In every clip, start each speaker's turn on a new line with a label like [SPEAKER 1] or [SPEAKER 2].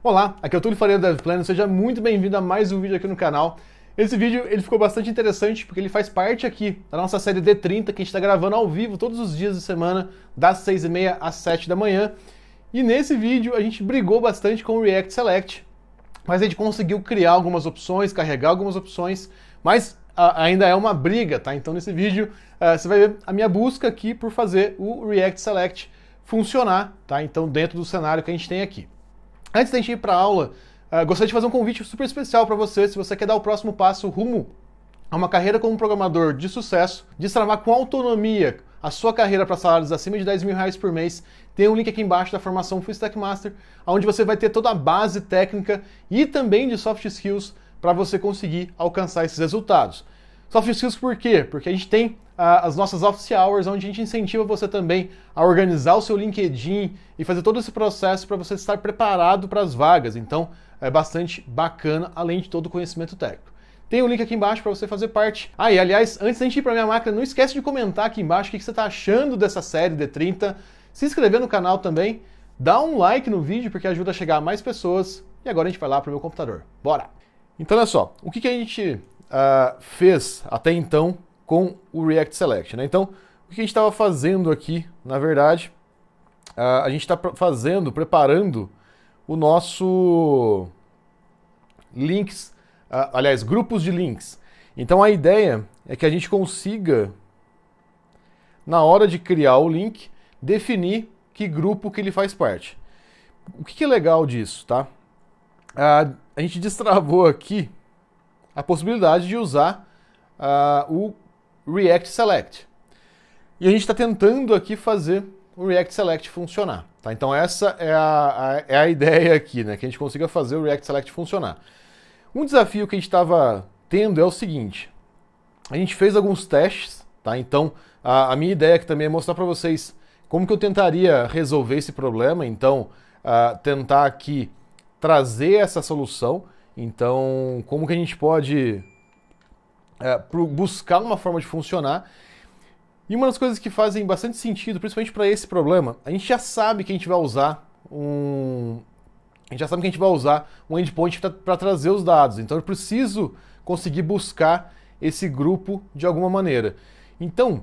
[SPEAKER 1] Olá, aqui é o Túlio Faria da DevPlan, seja muito bem-vindo a mais um vídeo aqui no canal. Esse vídeo ele ficou bastante interessante porque ele faz parte aqui da nossa série D30 que a gente está gravando ao vivo todos os dias de semana, das 6h30 às 7 da manhã. E nesse vídeo a gente brigou bastante com o React Select, mas a gente conseguiu criar algumas opções, carregar algumas opções, mas ainda é uma briga, tá? Então nesse vídeo uh, você vai ver a minha busca aqui por fazer o React Select funcionar, tá? Então dentro do cenário que a gente tem aqui. Antes da gente ir para a aula, uh, gostaria de fazer um convite super especial para você, se você quer dar o próximo passo rumo a uma carreira como programador de sucesso, destravar com autonomia a sua carreira para salários acima de 10 mil reais por mês, tem um link aqui embaixo da formação Full Stack Master, onde você vai ter toda a base técnica e também de soft skills para você conseguir alcançar esses resultados. Soft Skills por quê? Porque a gente tem as nossas office hours, onde a gente incentiva você também a organizar o seu LinkedIn e fazer todo esse processo para você estar preparado para as vagas. Então, é bastante bacana, além de todo o conhecimento técnico. Tem o um link aqui embaixo para você fazer parte. Ah, e aliás, antes da gente ir para minha máquina, não esquece de comentar aqui embaixo o que você está achando dessa série D30. Se inscrever no canal também, dá um like no vídeo porque ajuda a chegar a mais pessoas. E agora a gente vai lá para o meu computador. Bora! Então, olha só, o que, que a gente uh, fez até então com o React Select. Né? Então, o que a gente estava fazendo aqui, na verdade, uh, a gente está fazendo, preparando o nosso links, uh, aliás, grupos de links. Então, a ideia é que a gente consiga, na hora de criar o link, definir que grupo que ele faz parte. O que, que é legal disso, tá? a gente destravou aqui a possibilidade de usar uh, o React Select. E a gente está tentando aqui fazer o React Select funcionar. Tá? Então essa é a, a, é a ideia aqui, né? que a gente consiga fazer o React Select funcionar. Um desafio que a gente estava tendo é o seguinte, a gente fez alguns testes, tá? então a, a minha ideia aqui também é mostrar para vocês como que eu tentaria resolver esse problema, então uh, tentar aqui trazer essa solução, então, como que a gente pode é, buscar uma forma de funcionar? E uma das coisas que fazem bastante sentido, principalmente para esse problema, a gente já sabe que a gente vai usar um, a gente já sabe que a gente vai usar um endpoint para trazer os dados. Então eu preciso conseguir buscar esse grupo de alguma maneira. Então,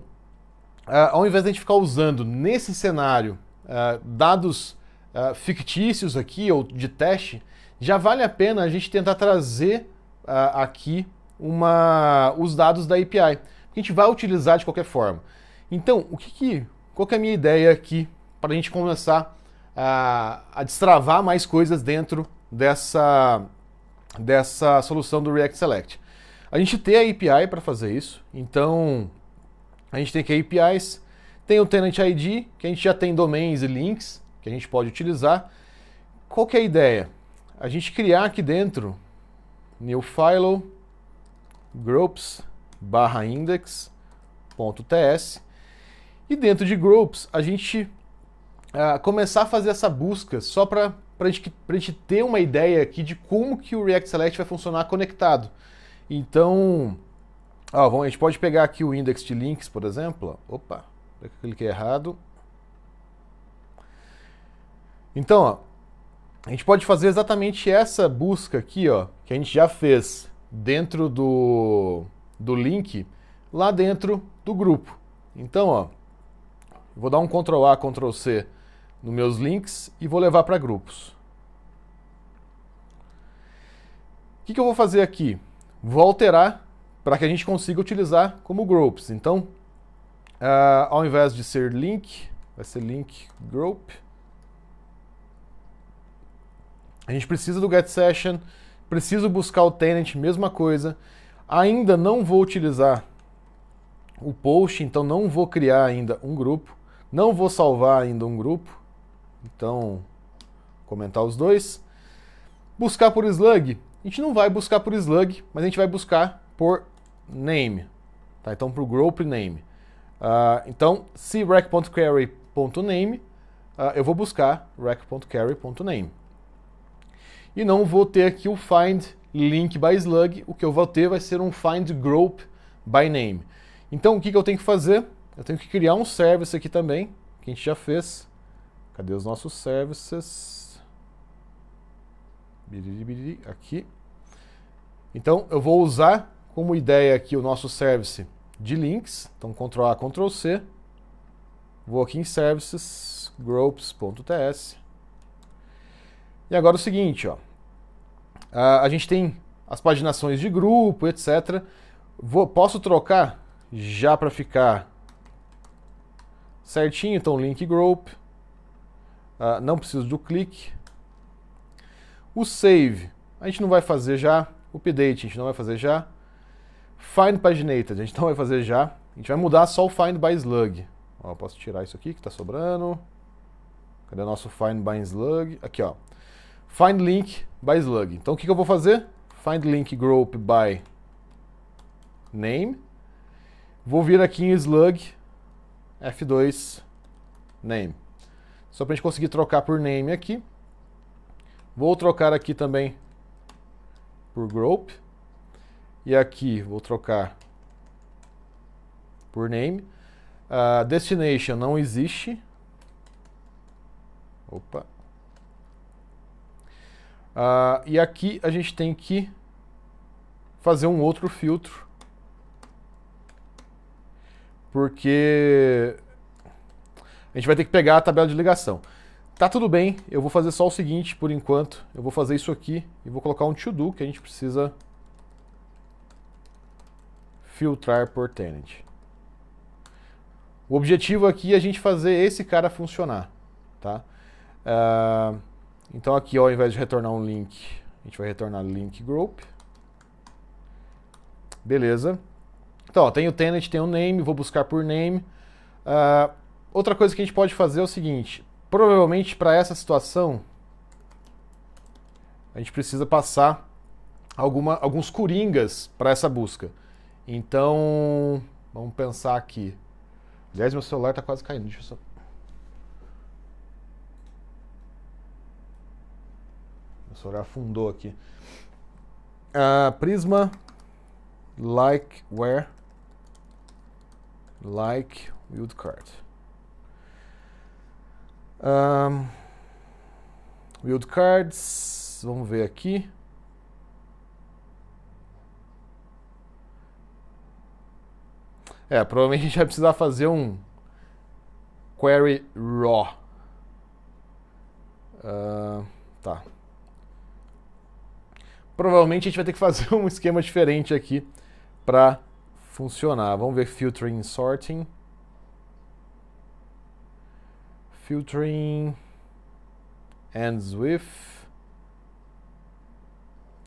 [SPEAKER 1] uh, ao invés de a gente ficar usando nesse cenário uh, dados uh, fictícios aqui ou de teste, já vale a pena a gente tentar trazer uh, aqui uma, os dados da API. que A gente vai utilizar de qualquer forma. Então, o que, que qual que é a minha ideia aqui para a gente começar a, a destravar mais coisas dentro dessa, dessa solução do React Select? A gente tem a API para fazer isso, então a gente tem aqui APIs, tem o Tenant ID, que a gente já tem domains e links que a gente pode utilizar. Qual que é a ideia? a gente criar aqui dentro new file groups barra index.ts e dentro de groups a gente uh, começar a fazer essa busca só para a gente, gente ter uma ideia aqui de como que o React Select vai funcionar conectado. Então, ó, vamos, a gente pode pegar aqui o index de links, por exemplo. Opa, cliquei errado. Então, ó, a gente pode fazer exatamente essa busca aqui, ó, que a gente já fez dentro do, do link, lá dentro do grupo. Então, ó, vou dar um Ctrl A, Ctrl C nos meus links e vou levar para grupos. O que, que eu vou fazer aqui? Vou alterar para que a gente consiga utilizar como groups. Então, uh, ao invés de ser link, vai ser link group. A gente precisa do get session, preciso buscar o tenant, mesma coisa. Ainda não vou utilizar o post, então não vou criar ainda um grupo. Não vou salvar ainda um grupo. Então, comentar os dois. Buscar por slug. A gente não vai buscar por slug, mas a gente vai buscar por name. Tá? Então, para o group name. Uh, então, se rec.query.name, uh, ah, eu vou buscar rec.query.name e não vou ter aqui o find link by slug, o que eu vou ter vai ser um find group by name. Então o que, que eu tenho que fazer? Eu tenho que criar um service aqui também, que a gente já fez. Cadê os nossos services? Aqui. Então eu vou usar como ideia aqui o nosso service de links. Então Ctrl A, Ctrl C. Vou aqui em services, groups.ts e agora o seguinte, ó. A, gente tem as paginações de grupo, etc. Vou, posso trocar já para ficar certinho, então link group. Uh, não preciso do clique. O save, a gente não vai fazer já. Update, a gente não vai fazer já. Find paginated, a gente não vai fazer já. A gente vai mudar só o find by slug. Ó, posso tirar isso aqui que está sobrando. Cadê o nosso find by slug? Aqui, ó find link by slug. Então o que, que eu vou fazer? Find link group by name. Vou vir aqui em slug f2 name. Só para a gente conseguir trocar por name aqui. Vou trocar aqui também por group. E aqui vou trocar por name. Uh, destination não existe. Opa. Uh, e aqui a gente tem que fazer um outro filtro. Porque a gente vai ter que pegar a tabela de ligação. Tá tudo bem, eu vou fazer só o seguinte por enquanto. Eu vou fazer isso aqui e vou colocar um to-do que a gente precisa filtrar por tenant. O objetivo aqui é a gente fazer esse cara funcionar, tá? Uh, então aqui, ó, ao invés de retornar um link, a gente vai retornar link group. Beleza. Então, ó, tem o tenant, tem o name, vou buscar por name. Uh, outra coisa que a gente pode fazer é o seguinte, provavelmente para essa situação, a gente precisa passar alguma, alguns coringas para essa busca. Então, vamos pensar aqui. Aliás, meu celular está quase caindo, deixa eu só O celular afundou aqui. Uh, Prisma where Like Wildcard. Um, Wildcards, vamos ver aqui. É, provavelmente a gente vai precisar fazer um query raw. Uh, tá. Provavelmente a gente vai ter que fazer um esquema diferente aqui para funcionar. Vamos ver filtering sorting. Filtering ends with.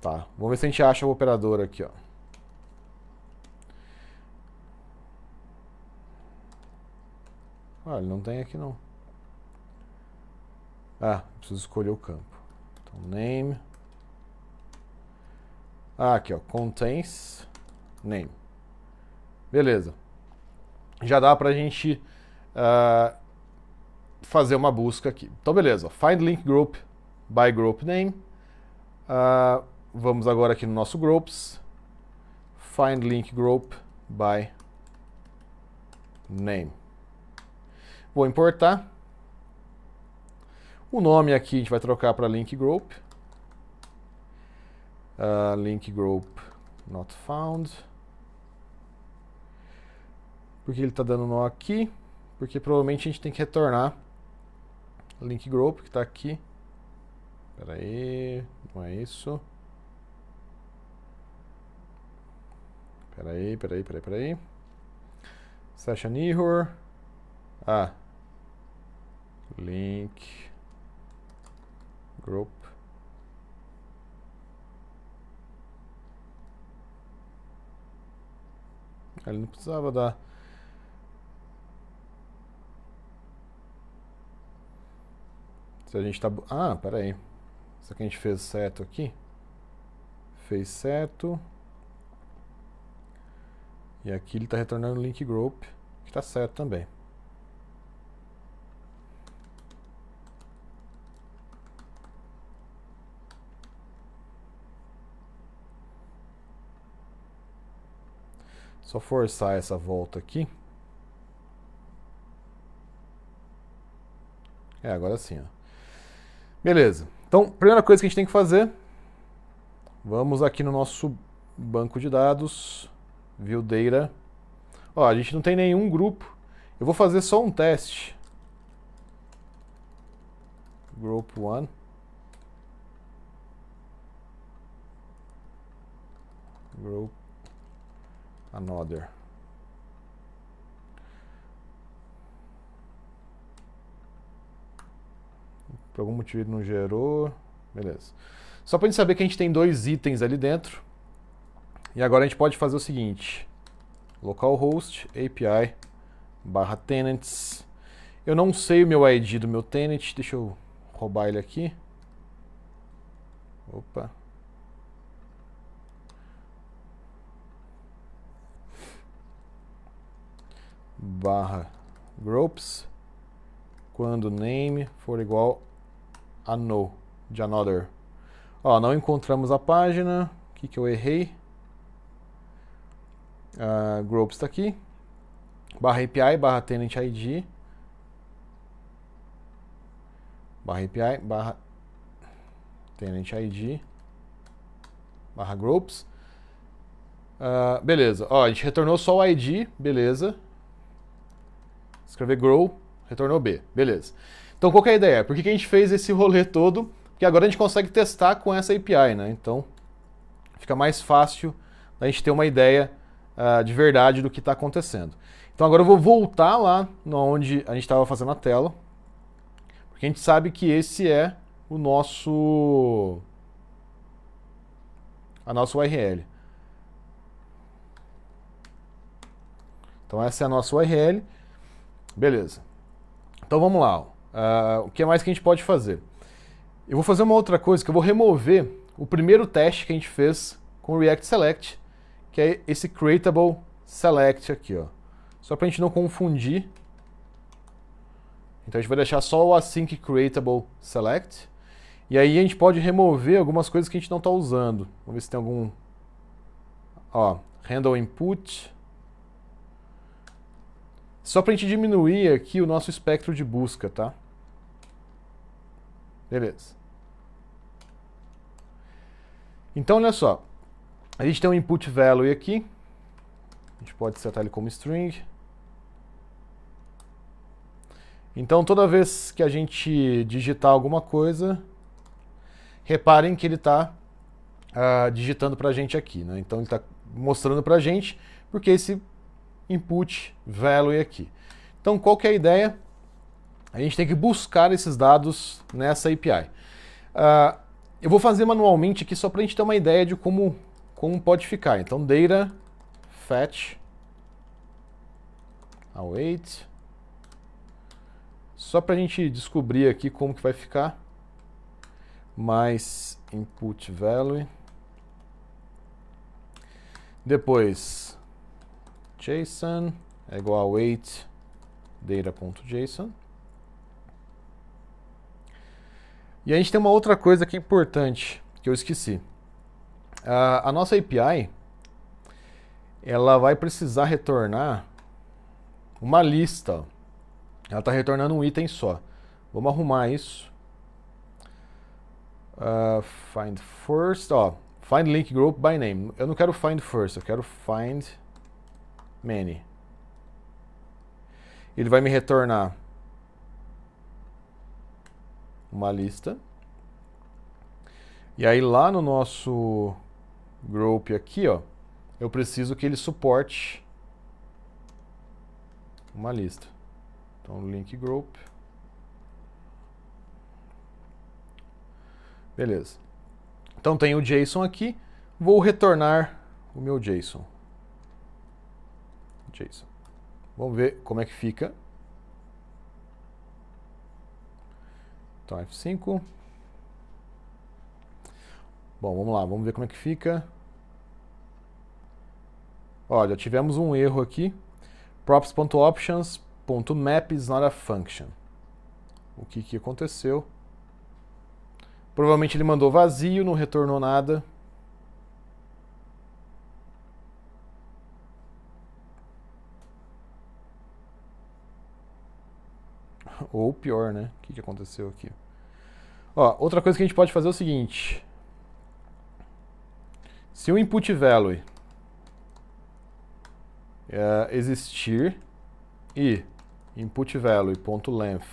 [SPEAKER 1] Tá, vamos ver se a gente acha o operador aqui, ó. Ah, não tem aqui não. Ah, preciso escolher o campo. Então, name. Ah, aqui, ó. Contains name. Beleza. Já dá pra gente uh, fazer uma busca aqui. Então, beleza. Find link group by group name. Uh, vamos agora aqui no nosso groups. Find link group by name. Vou importar. O nome aqui a gente vai trocar para link group. Uh, link group not found. Por que ele está dando nó aqui? Porque provavelmente a gente tem que retornar link group que está aqui. Espera aí, não é isso. Espera aí, espera aí, espera aí, Session error. Ah. Link group Ele não precisava dar... Se a gente tá... Ah, pera aí. Só que a gente fez certo aqui. Fez certo. E aqui ele está retornando o link group, que está certo também. Só forçar essa volta aqui. É, agora sim, ó. Beleza. Então, primeira coisa que a gente tem que fazer, vamos aqui no nosso banco de dados, view data. Ó, a gente não tem nenhum grupo. Eu vou fazer só um teste. Group 1. Group another. Por algum motivo ele não gerou. Beleza. Só para a gente saber que a gente tem dois itens ali dentro. E agora a gente pode fazer o seguinte. Localhost, API, barra tenants. Eu não sei o meu ID do meu tenant. Deixa eu roubar ele aqui. Opa. barra groups quando name for igual a no de another. Ó, não encontramos a página. O que, que eu errei? Uh, groups está aqui. Barra API, barra tenant ID. Barra API, barra tenant ID. Barra groups. Uh, beleza. Ó, a gente retornou só o ID. Beleza escrever grow, retornou B. Beleza. Então qual é a ideia? Por que, que a gente fez esse rolê todo? Porque agora a gente consegue testar com essa API, né? Então fica mais fácil a gente ter uma ideia uh, de verdade do que está acontecendo. Então agora eu vou voltar lá onde a gente estava fazendo a tela, porque a gente sabe que esse é o nosso a nossa URL. Então essa é a nossa URL. Beleza. Então vamos lá. Uh, o que mais que a gente pode fazer? Eu vou fazer uma outra coisa, que eu vou remover o primeiro teste que a gente fez com o React Select, que é esse Creatable Select aqui, ó. Só para a gente não confundir. Então a gente vai deixar só o Async Creatable Select. E aí a gente pode remover algumas coisas que a gente não está usando. Vamos ver se tem algum... Ó, Handle Input... Só para a gente diminuir aqui o nosso espectro de busca, tá? Beleza. Então, olha só. A gente tem um input value aqui. A gente pode setar ele como string. Então, toda vez que a gente digitar alguma coisa, reparem que ele está uh, ah, digitando para a gente aqui. Né? Então, ele está mostrando para a gente, porque esse input value aqui. Então, qual que é a ideia? A gente tem que buscar esses dados nessa API. Uh, ah, eu vou fazer manualmente aqui só para a gente ter uma ideia de como, como pode ficar. Então, data fetch await. Só para a gente descobrir aqui como que vai ficar. Mais input value. Depois, JSON é igual a weight data.json. E a gente tem uma outra coisa que é importante, que eu esqueci. a, a nossa API, ela vai precisar retornar uma lista. Ela está retornando um item só. Vamos arrumar isso. Uh, find first, ó, find link group by name. Eu não quero find first, eu quero find many. Ele vai me retornar uma lista. E aí lá no nosso group aqui, ó, eu preciso que ele suporte uma lista. Então link group. Beleza. Então tem o JSON aqui, vou retornar o meu JSON. JSON. É vamos ver como é que fica. Então, F5. Bom, vamos lá, vamos ver como é que fica. Olha, tivemos um erro aqui. Props.options.map is not a function. O que, que aconteceu? Provavelmente ele mandou vazio, não retornou nada. ou pior, né? O que, que aconteceu aqui? Ó, outra coisa que a gente pode fazer é o seguinte. Se o input value é existir e input value.length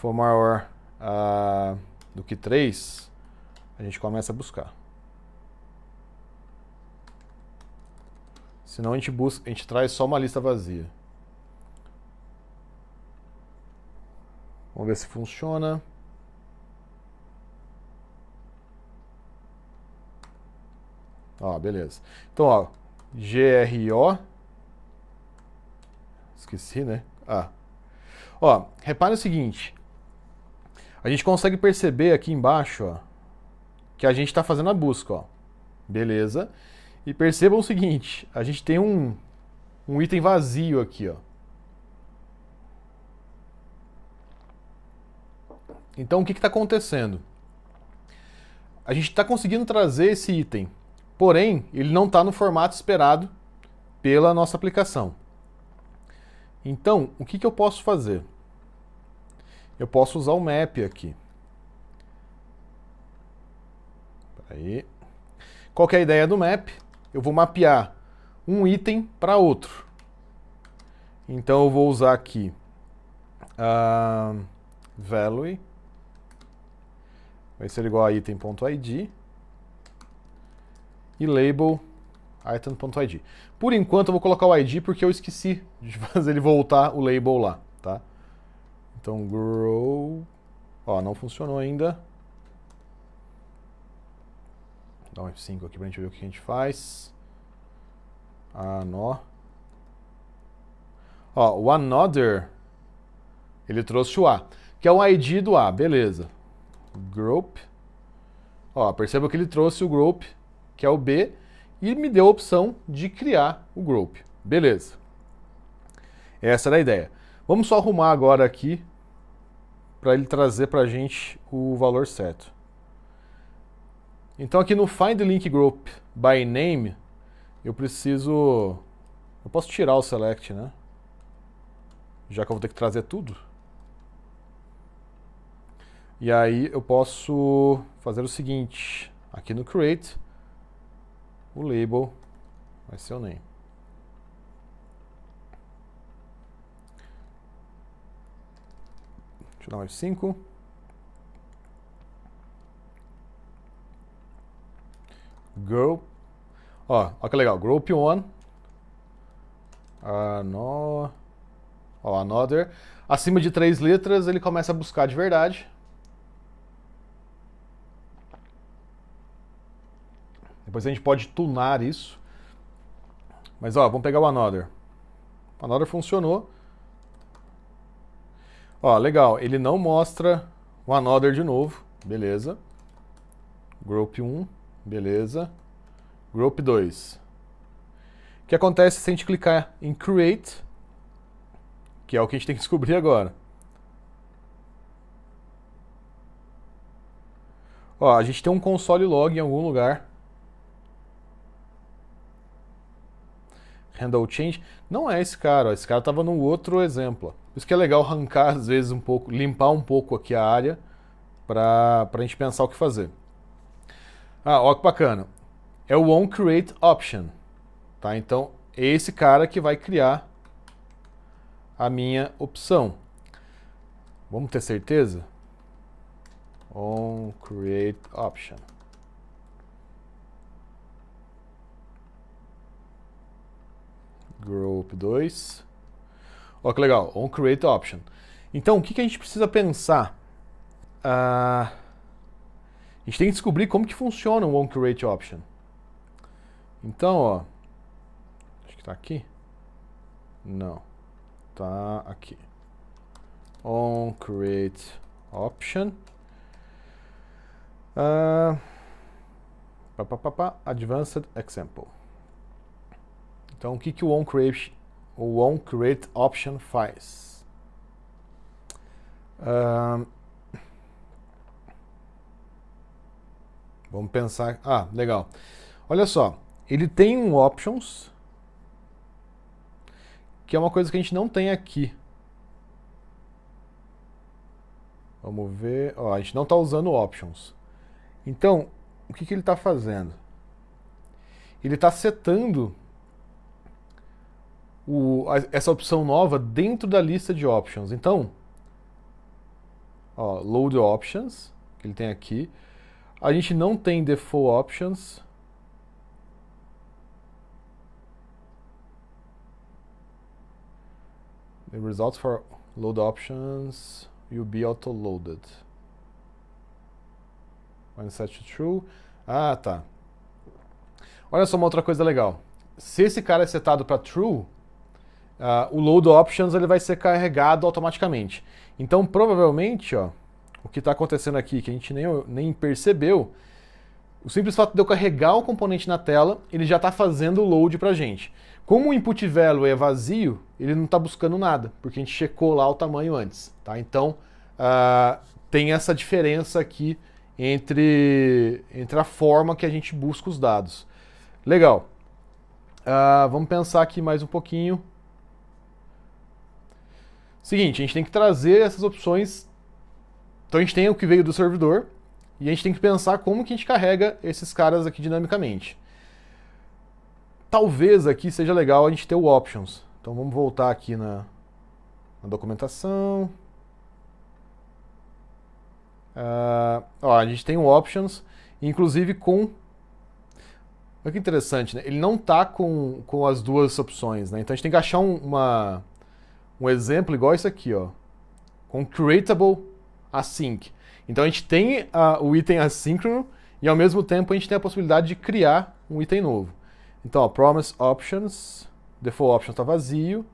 [SPEAKER 1] for maior uh, do que 3, a gente começa a buscar. Senão a gente, busca, a gente traz só uma lista vazia. Vamos ver se funciona. Ó, beleza. Então, ó, GRO. Esqueci, né? Ah. Ó, repare o seguinte. A gente consegue perceber aqui embaixo, ó, que a gente está fazendo a busca, ó. Beleza. E percebam o seguinte, a gente tem um, um item vazio aqui, ó. Então o que está acontecendo? A gente está conseguindo trazer esse item, porém ele não está no formato esperado pela nossa aplicação. Então o que, que eu posso fazer? Eu posso usar o map aqui. Aí. Qual é a ideia do map? Eu vou mapear um item para outro. Então eu vou usar aqui uh, value vai ser igual a item.id e label item.id. Por enquanto eu vou colocar o id porque eu esqueci de fazer ele voltar o label lá, tá? Então grow, ó, não funcionou ainda. Dá um F5 aqui pra gente ver o que a gente faz. Ah, nó. Ó, o another, ele trouxe o A, que é o ID do A, beleza. Group. Ó, perceba que ele trouxe o group, que é o B, e me deu a opção de criar o group. Beleza. Essa era a ideia. Vamos só arrumar agora aqui para ele trazer para a gente o valor certo. Então aqui no Find Link Group by Name, eu preciso... Eu posso tirar o select, né? Já que eu vou ter que trazer tudo. E aí eu posso fazer o seguinte, aqui no create, o label vai ser o name. Deixa eu dar mais 5. Girl. Ó, olha que legal. Group 1. Ano... Ó, another. Acima de três letras, ele começa a buscar de verdade. Depois a gente pode tunar isso. Mas ó, vamos pegar o Another. O Another funcionou. Ó, legal, ele não mostra o Another de novo, beleza. Group 1, beleza. Group 2. O que acontece se a gente clicar em Create, que é o que a gente tem que descobrir agora. Ó, a gente tem um console log em algum lugar handle change, não é esse cara. Ó. Esse cara estava no outro exemplo. Por isso que é legal arrancar, às vezes, um pouco, limpar um pouco aqui a área para a gente pensar o que fazer. Ah, ó que bacana. É o on create option. Tá? Então, é esse cara que vai criar a minha opção. Vamos ter certeza? On create option. Group 2. Olha que legal, on create option. Então, o que, que a gente precisa pensar? Uh, a gente tem que descobrir como que funciona o on create option. Então, ó, acho que está aqui. Não, tá aqui. On create option. Uh, pá, pá, pá, advanced example. Então, o que, que o onCreate on create option faz? Uh, vamos pensar. Ah, legal. Olha só, ele tem um options que é uma coisa que a gente não tem aqui. Vamos ver. Ó, a gente não está usando options. Então, o que, que ele está fazendo? Ele está setando o, a, essa opção nova dentro da lista de options. Então, ó, load options, que ele tem aqui. A gente não tem default options. The results for load options will be auto-loaded. When set to true. Ah, tá. Olha só uma outra coisa legal. Se esse cara é setado para true, uh, o load options ele vai ser carregado automaticamente. Então, provavelmente, ó, o que está acontecendo aqui, que a gente nem, nem percebeu, o simples fato de eu carregar o componente na tela, ele já está fazendo o load para a gente. Como o input value é vazio, ele não está buscando nada, porque a gente checou lá o tamanho antes. Tá? Então, uh, tem essa diferença aqui entre, entre a forma que a gente busca os dados. Legal. Uh, vamos pensar aqui mais um pouquinho. Seguinte, a gente tem que trazer essas opções. Então a gente tem o que veio do servidor e a gente tem que pensar como que a gente carrega esses caras aqui dinamicamente. Talvez aqui seja legal a gente ter o options. Então vamos voltar aqui na, na documentação. Uh, ó, a gente tem o options, inclusive com Olha que interessante, né? Ele não tá com, com as duas opções, né? Então a gente tem que achar um, uma, um exemplo igual esse aqui, ó, com creatable async. Então a gente tem ah, o item assíncrono e ao mesmo tempo a gente tem a possibilidade de criar um item novo. Então, ó, promise options, default options está vazio,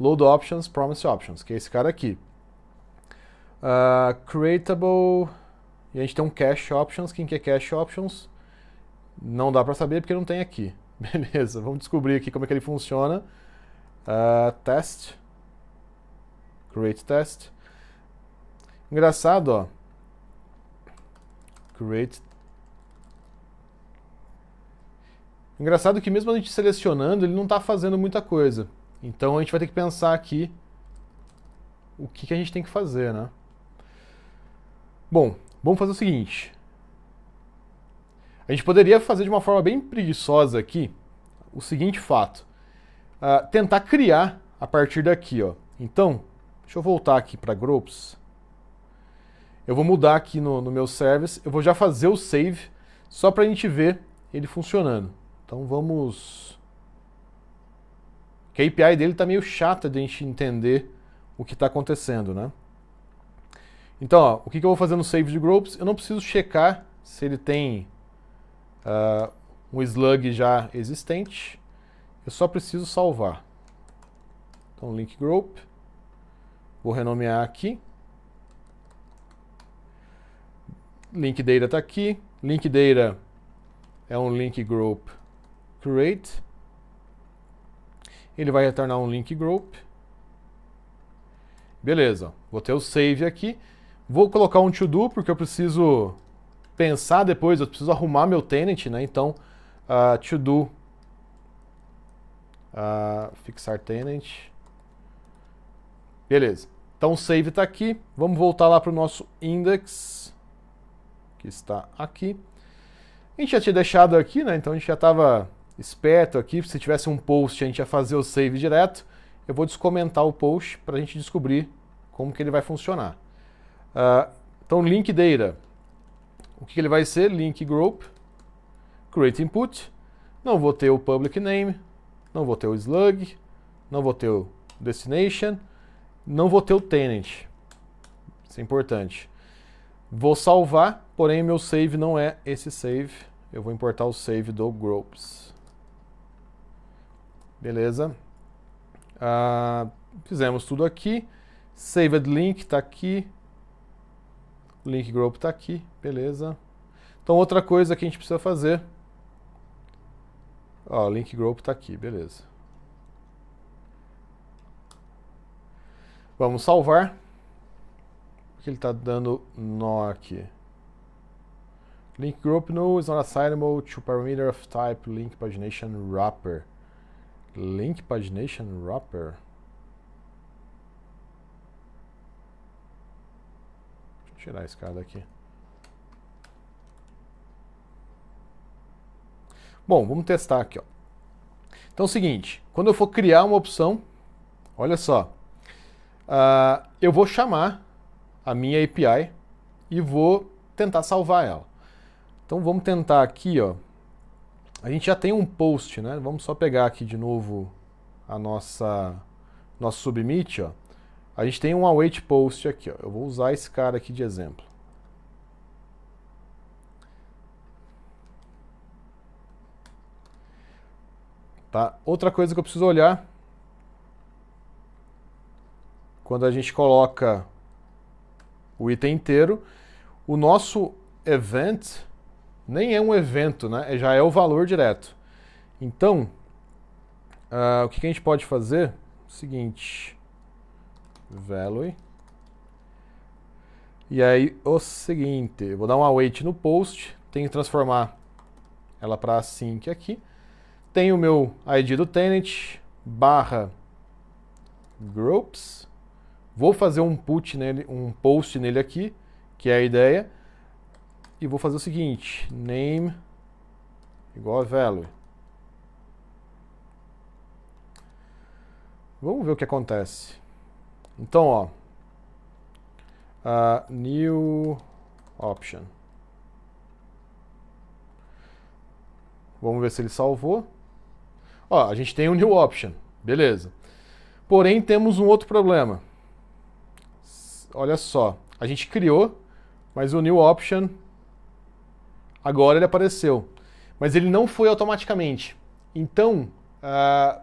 [SPEAKER 1] load options, promise options, que é esse cara aqui. Uh, creatable, e a gente tem um cache options, quem quer cache options? Não dá para saber porque não tem aqui. Beleza, vamos descobrir aqui como é que ele funciona. Uh, test create test. Engraçado, ó. Create Engraçado que mesmo a gente selecionando, ele não está fazendo muita coisa. Então a gente vai ter que pensar aqui o que, que a gente tem que fazer, né? Bom, vamos fazer o seguinte. A gente poderia fazer de uma forma bem preguiçosa aqui o seguinte fato. Uh, tentar criar a partir daqui, ó. Então, Deixa eu voltar aqui para Groups. Eu vou mudar aqui no, no, meu service. Eu vou já fazer o save, só para a gente ver ele funcionando. Então vamos... Que a API dele está meio chata de a gente entender o que está acontecendo, né? Então, ó, o que, que, eu vou fazer no save de groups? Eu não preciso checar se ele tem uh, um slug já existente. Eu só preciso salvar. Então, link group. Vou renomear aqui. Link data está aqui. Link data é um link group create. Ele vai retornar um link group. Beleza, vou ter o save aqui. Vou colocar um to do porque eu preciso pensar depois, eu preciso arrumar meu tenant, né? Então, uh, to do uh, fixar tenant. Beleza. Então o save está aqui. Vamos voltar lá para o nosso index, que está aqui. A gente já tinha deixado aqui, né? Então a gente já estava esperto aqui. Se tivesse um post, a gente ia fazer o save direto. Eu vou descomentar o post para a gente descobrir como que ele vai funcionar. Uh, então, link data. O que ele vai ser? Link group, create input. Não vou ter o public name, não vou ter o slug, não vou ter o destination. Não vou ter o tenant. Isso é importante. Vou salvar, porém meu save não é esse save. Eu vou importar o save do groups. Beleza. Ah, fizemos tudo aqui. Saved link está aqui. Link group está aqui. Beleza. Então outra coisa que a gente precisa fazer. Ó, link group está aqui. Beleza. Vamos salvar. Porque ele está dando nó aqui. Link group no is not assignable to parameter of type link pagination wrapper. Link pagination wrapper. Vou tirar esse cara daqui. Bom, vamos testar aqui. Ó. Então é o seguinte, quando eu for criar uma opção, olha só, Uh, eu vou chamar a minha API e vou tentar salvar ela. Então vamos tentar aqui, ó. A gente já tem um post, né? Vamos só pegar aqui de novo a nossa nosso submit, ó. A gente tem um await post aqui, ó. Eu vou usar esse cara aqui de exemplo. Tá? Outra coisa que eu preciso olhar quando a gente coloca o item inteiro, o nosso event nem é um evento, né? É, já é o valor direto. Então, uh, o que, que a gente pode fazer? Seguinte, value. E aí, o seguinte, vou dar um await no post, tenho que transformar ela para async aqui. Tenho o meu ID do tenant, barra groups, Vou fazer um put nele, um post nele aqui, que é a ideia, e vou fazer o seguinte, name igual a value. Vamos ver o que acontece. Então, ó, uh, new option. Vamos ver se ele salvou. Ó, a gente tem um new option, beleza. Porém, temos um outro problema olha só, a gente criou, mas o new option agora ele apareceu, mas ele não foi automaticamente. Então, uh,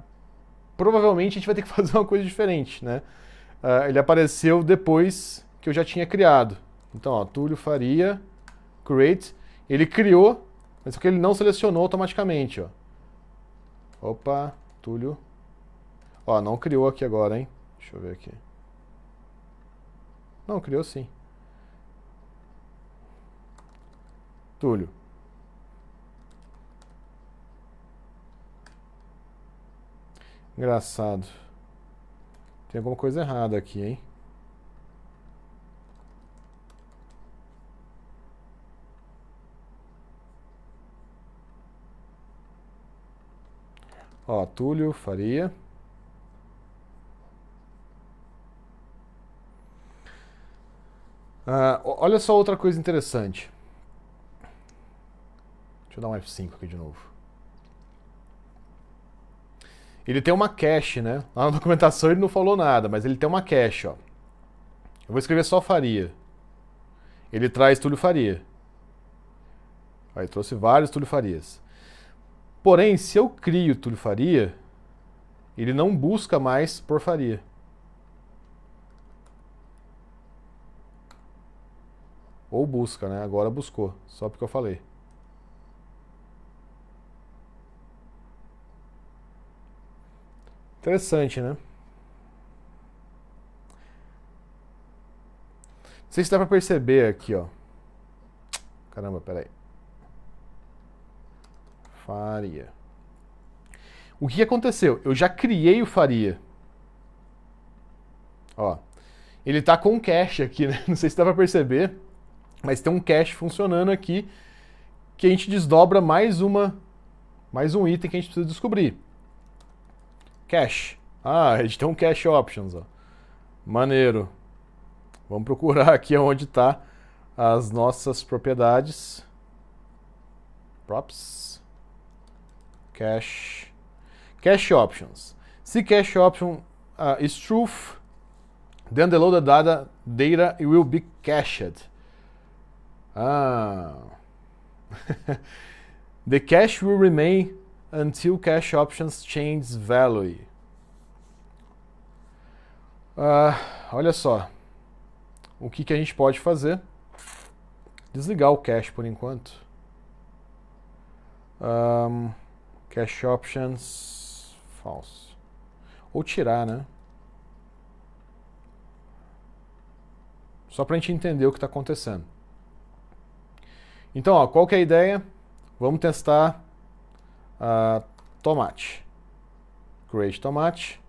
[SPEAKER 1] provavelmente a gente vai ter que fazer uma coisa diferente, né? Uh, ele apareceu depois que eu já tinha criado. Então, ó, Túlio Faria, create, ele criou, mas só que ele não selecionou automaticamente, ó. Opa, Túlio. Ó, não criou aqui agora, hein? Deixa eu ver aqui. Não, criou sim. Túlio. Engraçado. Tem alguma coisa errada aqui, hein? Ó, Túlio, Faria. Uh, olha só outra coisa interessante. Deixa eu dar um F5 aqui de novo. Ele tem uma cache, né? Lá na documentação ele não falou nada, mas ele tem uma cache, ó. Eu vou escrever só Faria. Ele traz Túlio Faria. Aí trouxe vários Túlio Farias. Porém, se eu crio Túlio Faria, ele não busca mais por Faria. Ou busca, né? Agora buscou, só porque eu falei. Interessante, né? Não sei se dá pra perceber aqui, ó. Caramba, peraí. Faria. O que aconteceu? Eu já criei o Faria. Ó. Ele tá com cache aqui, né? Não sei se dá pra perceber. Mas tem um cache funcionando aqui que a gente desdobra mais uma mais um item que a gente precisa descobrir. Cache. Ah, a gente tem um cache options, ó. Maneiro. Vamos procurar aqui onde está as nossas propriedades. Props. Cache. Cache options. Se cache option uh, is truth, then the loaded data, data will be cached. Ah. The cash will remain until cash options change value. Ah, olha só. O que, que a gente pode fazer? Desligar o cash por enquanto. Um, cash options falso. Ou tirar, né? Só para a gente entender o que está acontecendo. Então, ó, qual que é a ideia? Vamos testar uh, tomate. Create tomate.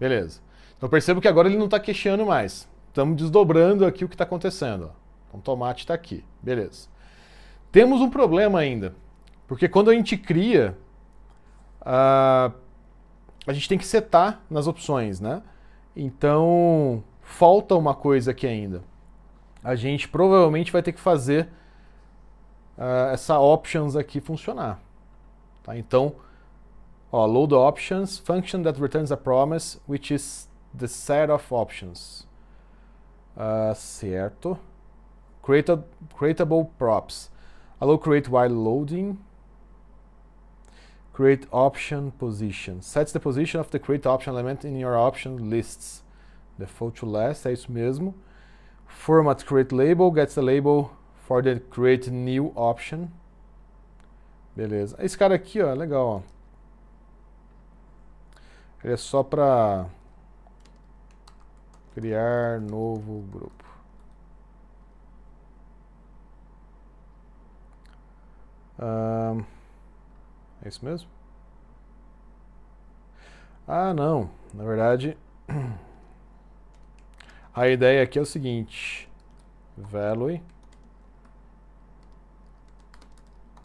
[SPEAKER 1] Beleza. Então percebo que agora ele não está queixando mais. Estamos desdobrando aqui o que está acontecendo. Ó. Então tomate está aqui. Beleza. Temos um problema ainda. Porque quando a gente cria, uh, a gente tem que setar nas opções, né? Então, falta uma coisa aqui ainda a gente provavelmente vai ter que fazer uh, essa options aqui funcionar. Tá? Então, ó, load options, function that returns a promise, which is the set of options. Uh, certo. Created, creatable props. Allow create while loading. Create option position. Sets the position of the create option element in your option lists. Default to last, é isso mesmo format create label gets the label for the create new option. Beleza. Esse cara aqui, ó, é legal, ó. Ele é só para criar novo grupo. Um, é isso mesmo? Ah, não. Na verdade, A ideia aqui é o seguinte. Value.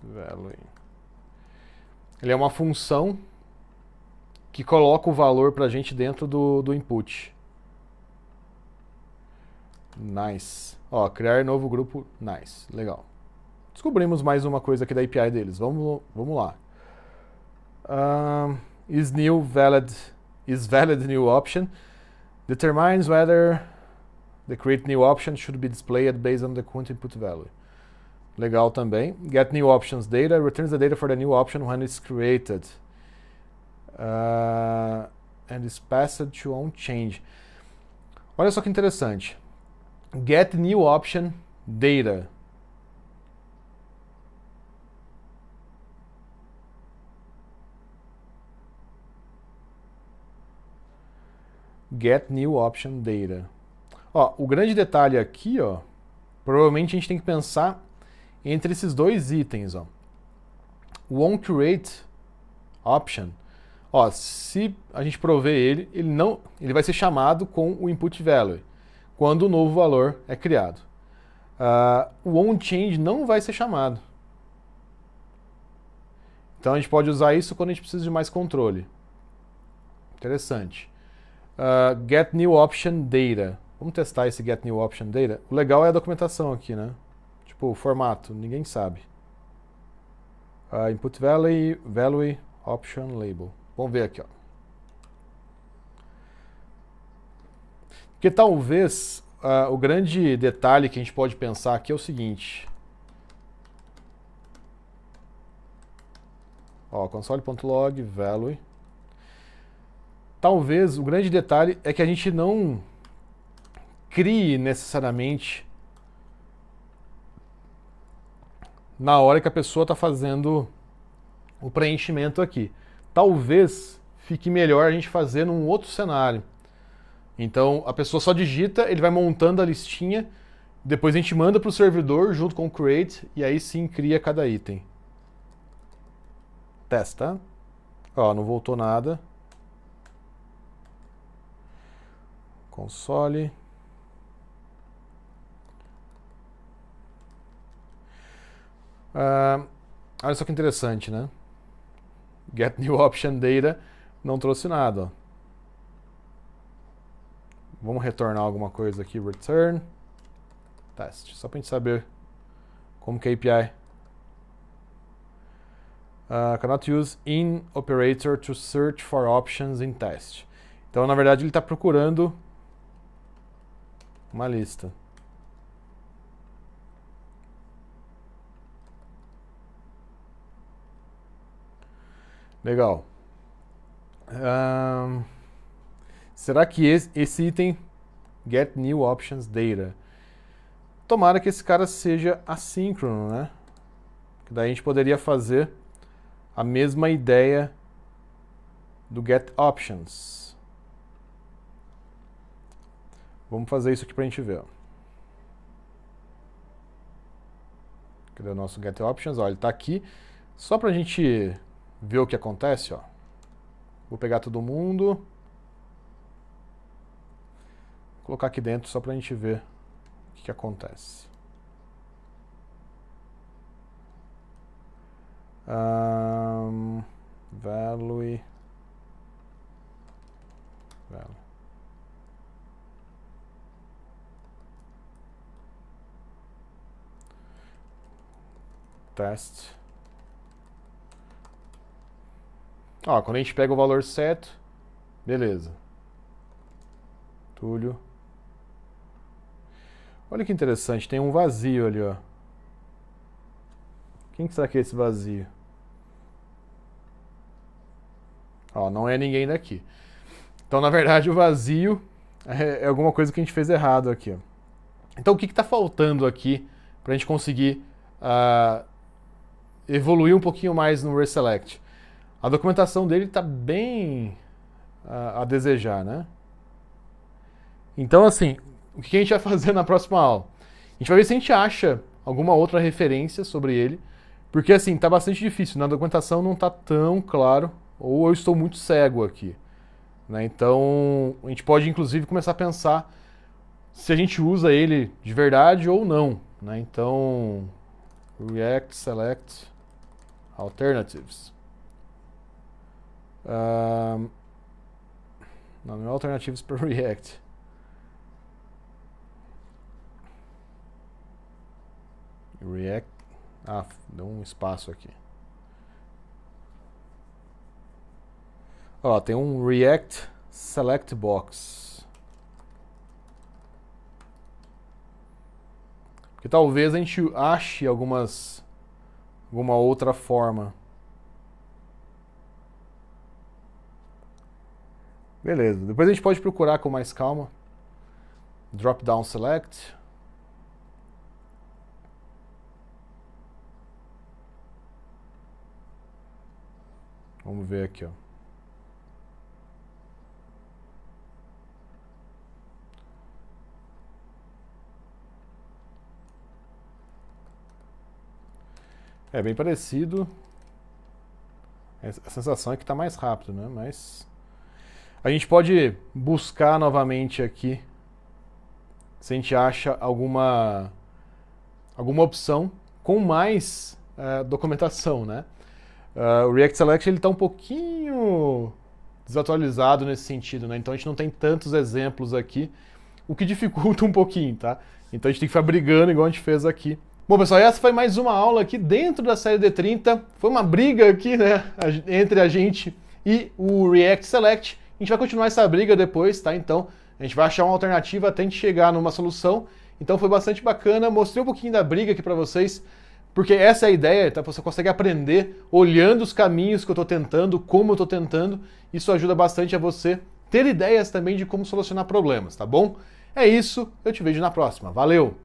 [SPEAKER 1] Value. Ele é uma função que coloca o valor para a gente dentro do, do input. Nice. Ó, criar novo grupo. Nice. Legal. Descobrimos mais uma coisa aqui da API deles. Vamos, vamos lá. Um, is new valid is valid new option determines whether The create new option should be displayed based on the current input value. Legal também. Get new options data returns the data for the new option when it's created. Uh, and is passed to on change. Olha só que interessante. Get new option data. Get new option data. Ó, o grande detalhe aqui, ó, provavelmente a gente tem que pensar entre esses dois itens, ó. O on create option, ó, se a gente prover ele, ele não, ele vai ser chamado com o input value quando o novo valor é criado. Uh, o on change não vai ser chamado. Então a gente pode usar isso quando a gente precisa de mais controle. Interessante. Uh, get new option data. Vamos testar esse get new option data. O legal é a documentação aqui, né? Tipo, o formato, ninguém sabe. Uh, input value, value option label. Vamos ver aqui, ó. Porque talvez uh, o grande detalhe que a gente pode pensar aqui é o seguinte. Ó, console.log, value. Talvez o grande detalhe é que a gente não crie necessariamente na hora que a pessoa está fazendo o preenchimento aqui. Talvez fique melhor a gente fazer num outro cenário. Então a pessoa só digita, ele vai montando a listinha, depois a gente manda para o servidor junto com o create e aí sim cria cada item. Testa. Ó, não voltou nada. Console. Uh, olha só que interessante, né? Get New Option Data não trouxe nada. Vamos retornar alguma coisa aqui, return test, só para a gente saber como que é a API. Uh, ah, cannot use in operator to search for options in test. Então, na verdade, ele está procurando uma lista. Legal. Um, será que esse, esse item get new options data? Tomara que esse cara seja assíncrono, né? Que daí a gente poderia fazer a mesma ideia do get options. Vamos fazer isso aqui para a gente ver. Cadê o nosso get options? Olha, ele está aqui. Só para a gente ver o que acontece, ó. Vou pegar todo mundo. Vou colocar aqui dentro só pra gente ver o que, que acontece. Um, value. value. Test. Ó, quando a gente pega o valor certo, beleza. Túlio. Olha que interessante, tem um vazio ali, ó. Quem que será que é esse vazio? Ó, não é ninguém daqui. Então, na verdade, o vazio é, é alguma coisa que a gente fez errado aqui. Então, o que está faltando aqui para a gente conseguir uh, evoluir um pouquinho mais no Reselect? A documentação dele está bem a, a desejar, né? Então, assim, o que a gente vai fazer na próxima aula? A gente vai ver se a gente acha alguma outra referência sobre ele, porque assim, está bastante difícil, na né? documentação não está tão claro, ou eu estou muito cego aqui. Né? Então, a gente pode inclusive começar a pensar se a gente usa ele de verdade ou não. Né? Então, React Select Alternatives um não, não é alternativas para React. React. Ah, deu um espaço aqui. Ó, tem um React Select Box. Que talvez a gente ache algumas alguma outra forma. Beleza. Depois a gente pode procurar com mais calma. Drop down select. Vamos ver aqui, ó. É bem parecido. A sensação é que está mais rápido, né? Mas a gente pode buscar novamente aqui se a gente acha alguma, alguma opção com mais uh, documentação, né? Uh, o React Select ele está um pouquinho desatualizado nesse sentido, né? Então a gente não tem tantos exemplos aqui, o que dificulta um pouquinho, tá? Então a gente tem que ficar brigando igual a gente fez aqui. Bom, pessoal, essa foi mais uma aula aqui dentro da série D30. Foi uma briga aqui, né, entre a gente e o React Select. A gente vai continuar essa briga depois, tá? Então, a gente vai achar uma alternativa, até chegar numa solução. Então foi bastante bacana, mostrei um pouquinho da briga aqui para vocês, porque essa é a ideia, tá? Você consegue aprender olhando os caminhos que eu estou tentando, como eu estou tentando. Isso ajuda bastante a você ter ideias também de como solucionar problemas, tá bom? É isso, eu te vejo na próxima. Valeu!